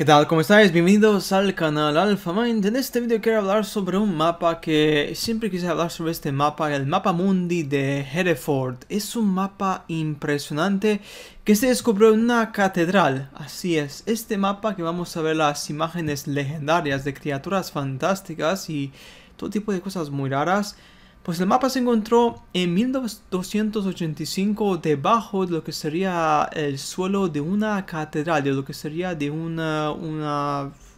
¿Qué tal? ¿Cómo estáis? Bienvenidos al canal Mind. En este vídeo quiero hablar sobre un mapa que siempre quise hablar sobre este mapa, el mapa mundi de Hereford. Es un mapa impresionante que se descubrió en una catedral. Así es, este mapa que vamos a ver las imágenes legendarias de criaturas fantásticas y todo tipo de cosas muy raras pues el mapa se encontró en 1285 debajo de lo que sería el suelo de una catedral, de lo que sería de un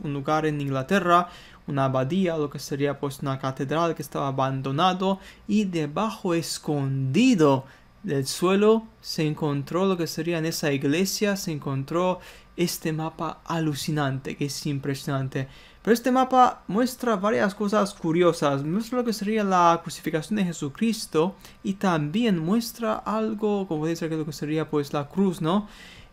lugar en Inglaterra, una abadía, lo que sería pues una catedral que estaba abandonado y debajo escondido del suelo se encontró lo que sería en esa iglesia, se encontró este mapa alucinante que es impresionante. Pero este mapa muestra varias cosas curiosas. Muestra lo que sería la crucificación de Jesucristo y también muestra algo, como dice que lo que sería pues la cruz, ¿no?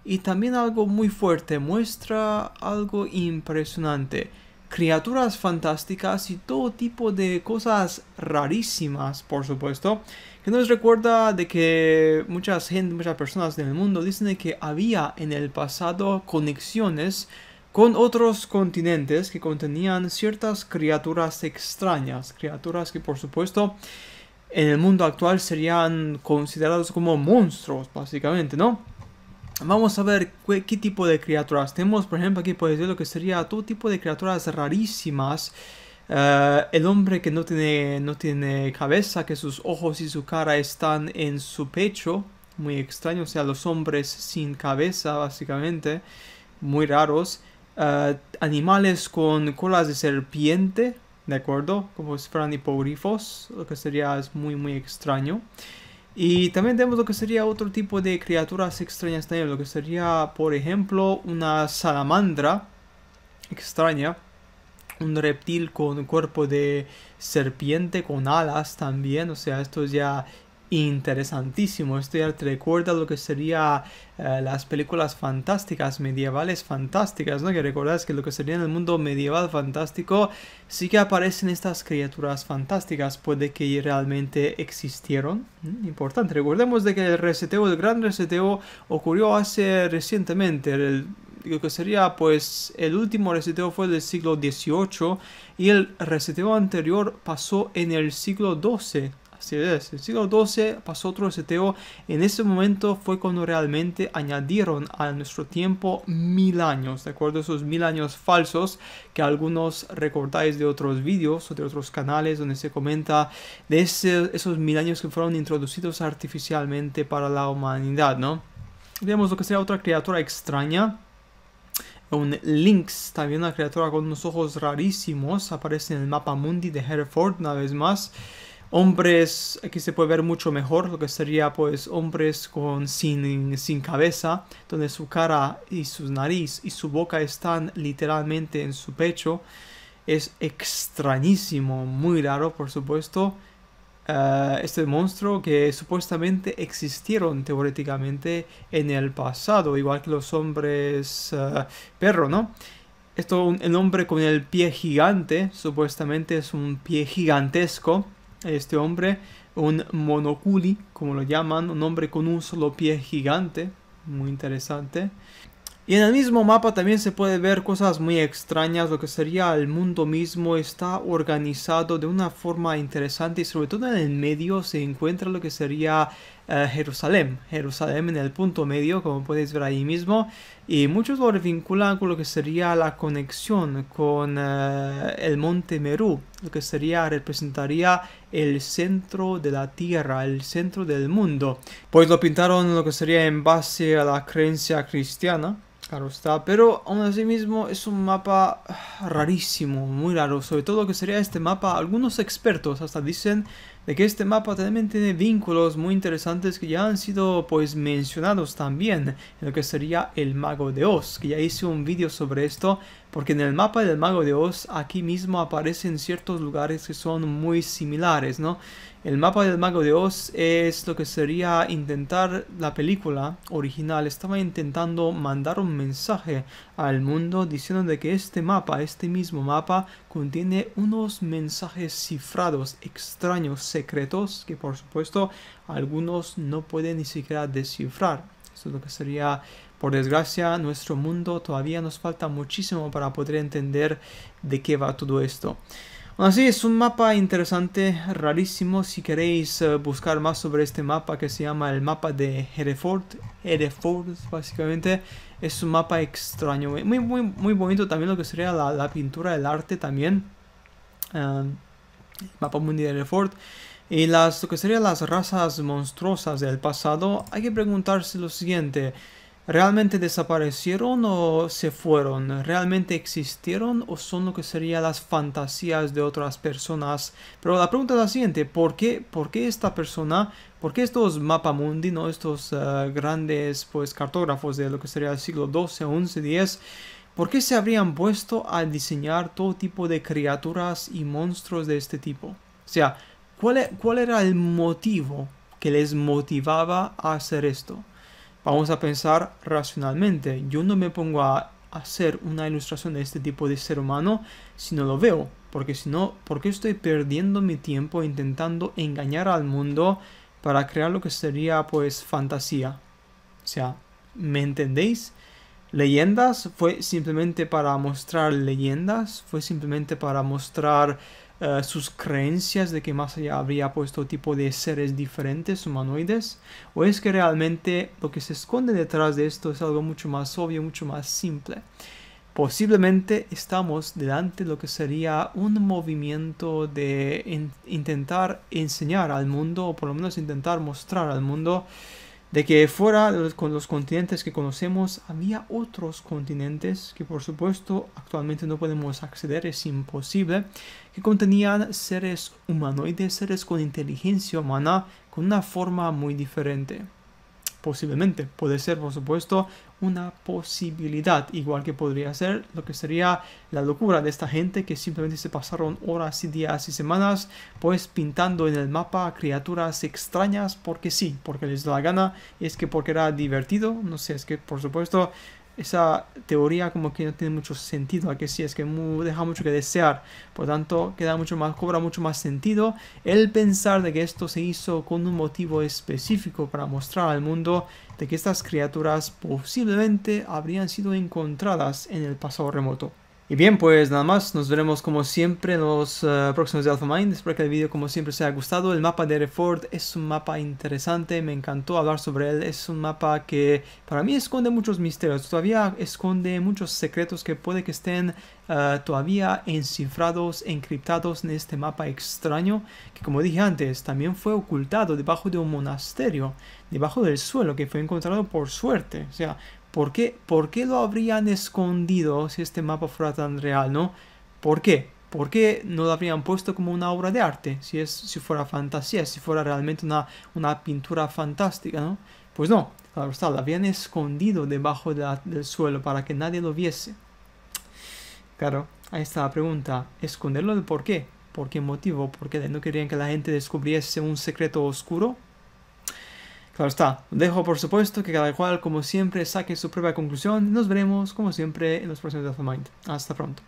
Y también algo muy fuerte, muestra algo impresionante. Criaturas fantásticas y todo tipo de cosas rarísimas, por supuesto, que nos recuerda de que muchas gente, muchas personas del mundo dicen que había en el pasado conexiones con otros continentes que contenían ciertas criaturas extrañas, criaturas que por supuesto en el mundo actual serían considerados como monstruos, básicamente, ¿no? Vamos a ver qué, tipo de criaturas tenemos. Por ejemplo, aquí puedes ver lo que sería todo tipo de criaturas rarísimas. Eh, el hombre que no tiene, no tiene cabeza, que sus ojos y su cara están en su pecho. Muy extraño, o sea, los hombres sin cabeza, básicamente. Muy raros. Ah, animales con colas de serpiente, ¿de acuerdo? Como si fueran hipogrifos, lo que sería muy, muy extraño. Y también tenemos lo que sería otro tipo de criaturas extrañas también, lo que sería, por ejemplo, una salamandra extraña, un reptil con cuerpo de serpiente, con alas también, o sea, esto ya interesantísimo. ya te recuerda lo que sería eh, las películas fantásticas, medievales fantásticas, ¿no? Que recordáis que lo que sería en el mundo medieval fantástico sí que aparecen estas criaturas fantásticas, puede que realmente existieron. ¿Mm? Importante, recordemos de que el reseteo, el gran reseteo ocurrió hace recientemente, el, lo que sería pues el último reseteo fue del siglo XVIII y el reseteo anterior pasó en el siglo XII Así es, el siglo XII pasó otro seteo. En ese momento fue cuando realmente añadieron a nuestro tiempo mil años, ¿de acuerdo? Esos mil años falsos que algunos recordáis de otros vídeos o de otros canales donde se comenta de esos mil años que fueron introducidos artificialmente para la humanidad, ¿no? Vemos lo que sería otra criatura extraña un Lynx, también una criatura con unos ojos rarísimos, aparece en el mapa mundi de Hereford una vez más hombres aquí se puede ver mucho mejor lo que sería pues hombres con sin, sin cabeza donde su cara y su nariz y su boca están literalmente en su pecho es extrañísimo muy raro por supuesto eh, este monstruo que supuestamente existieron teóricamente en el pasado igual que los hombres eh, perro no esto, el hombre con el pie gigante, supuestamente es un pie gigantesco, este hombre, un monoculi, como lo llaman, un hombre con un solo pie gigante, muy interesante. Y en el mismo mapa también se puede ver cosas muy extrañas, lo que sería el mundo mismo está organizado de una forma interesante y sobre todo en el medio se encuentra lo que sería eh, Jerusalén. Jerusalén en el punto medio, como podéis ver ahí mismo. Y muchos lo vinculan con lo que sería la conexión con eh, el monte Merú, lo que sería, representaría el centro de la tierra, el centro del mundo. Pues lo pintaron lo que sería en base a la creencia cristiana, Claro está, pero aún así mismo es un mapa rarísimo, muy raro, sobre todo lo que sería este mapa, algunos expertos hasta dicen de que este mapa también tiene vínculos muy interesantes que ya han sido pues mencionados también en lo que sería el Mago de Oz, que ya hice un vídeo sobre esto porque en el mapa del Mago de Oz aquí mismo aparecen ciertos lugares que son muy similares, ¿no? El mapa del Mago de Oz es lo que sería intentar la película original. Estaba intentando mandar un mensaje al mundo diciendo de que este mapa, este mismo mapa, contiene unos mensajes cifrados extraños, secretos que por supuesto algunos no pueden ni siquiera descifrar. Esto es lo que sería, por desgracia, nuestro mundo. Todavía nos falta muchísimo para poder entender de qué va todo esto. así es un mapa interesante, rarísimo. Si queréis eh, buscar más sobre este mapa que se llama el mapa de Hereford, Hereford básicamente es un mapa extraño, muy, muy, muy bonito también lo que sería la, pintura, el arte también. Ah, mapa mundial de Y las, lo que serían las razas monstruosas del pasado, hay que preguntarse lo siguiente. ¿Realmente desaparecieron o se fueron? ¿Realmente existieron o son lo que serían las fantasías de otras personas? Pero la pregunta es la siguiente, ¿por qué, por qué esta persona, por qué estos mapamundi, ¿no? estos eh, grandes pues, cartógrafos de lo que sería el siglo XII, XI, X ¿Por qué se habrían puesto a diseñar todo tipo de criaturas y monstruos de este tipo? O sea, ¿cuál, e-, cuál era el motivo que les motivaba a hacer esto? Vamos a pensar racionalmente. Yo no me pongo a hacer una ilustración de este tipo de ser humano si no lo veo. Porque si no, ¿por qué estoy perdiendo mi tiempo intentando engañar al mundo para crear lo que sería pues fantasía? O sea, ¿me entendéis? leyendas, fue simplemente para mostrar leyendas, fue simplemente para mostrar eh, sus creencias de que más allá habría puesto tipo de seres diferentes, humanoides, o es que realmente lo que se esconde detrás de esto es algo mucho más obvio, mucho más simple. Posiblemente estamos delante de lo que sería un movimiento de intentar enseñar al mundo, o por lo menos intentar mostrar al mundo, de que fuera de los, con los continentes que conocemos había otros continentes que por supuesto actualmente no podemos acceder, es imposible, que contenían seres humanoides, seres con inteligencia humana, con una forma muy diferente posiblemente, puede ser por supuesto una posibilidad, igual que podría ser lo que sería la locura de esta gente que simplemente se pasaron horas y días y semanas pues pintando en el mapa criaturas extrañas porque sí, porque les da la gana, es que porque era divertido, no sé, es que por supuesto esa teoría como que no tiene mucho sentido, a que sí, es que deja mucho que desear, por tanto queda mucho más, cobra mucho más sentido el pensar de que esto se hizo con un motivo específico para mostrar al mundo de que estas criaturas posiblemente habrían sido encontradas en el pasado remoto. Y bien, pues nada más, nos veremos como siempre en los eh, próximos de Mind. Espero que el vídeo como siempre os haya gustado. El mapa de Reford es un mapa interesante, me encantó hablar sobre él. Es un mapa que para mí esconde muchos misterios, todavía esconde muchos secretos que puede que estén eh, todavía encifrados, encriptados en este mapa extraño, que como dije antes, también fue ocultado debajo de un monasterio, debajo del suelo, que fue encontrado por suerte. O sea, ¿Por qué? ¿Por qué lo habrían escondido si este mapa fuera tan real, no? ¿Por qué? ¿Por qué no lo habrían puesto como una obra de arte? Si, es, si fuera fantasía, si fuera realmente una, una pintura fantástica, ¿no? Pues no, claro está, lo habían escondido debajo del suelo para que nadie lo viese. Claro, ahí está la pregunta. ¿Esconderlo de por qué? ¿Por qué motivo? ¿Porque no querían que la gente descubriese un secreto oscuro? Claro está, dejo por supuesto que cada cual como siempre saque su propia conclusión. Nos veremos como siempre en los próximos Death of Mind. Hasta pronto.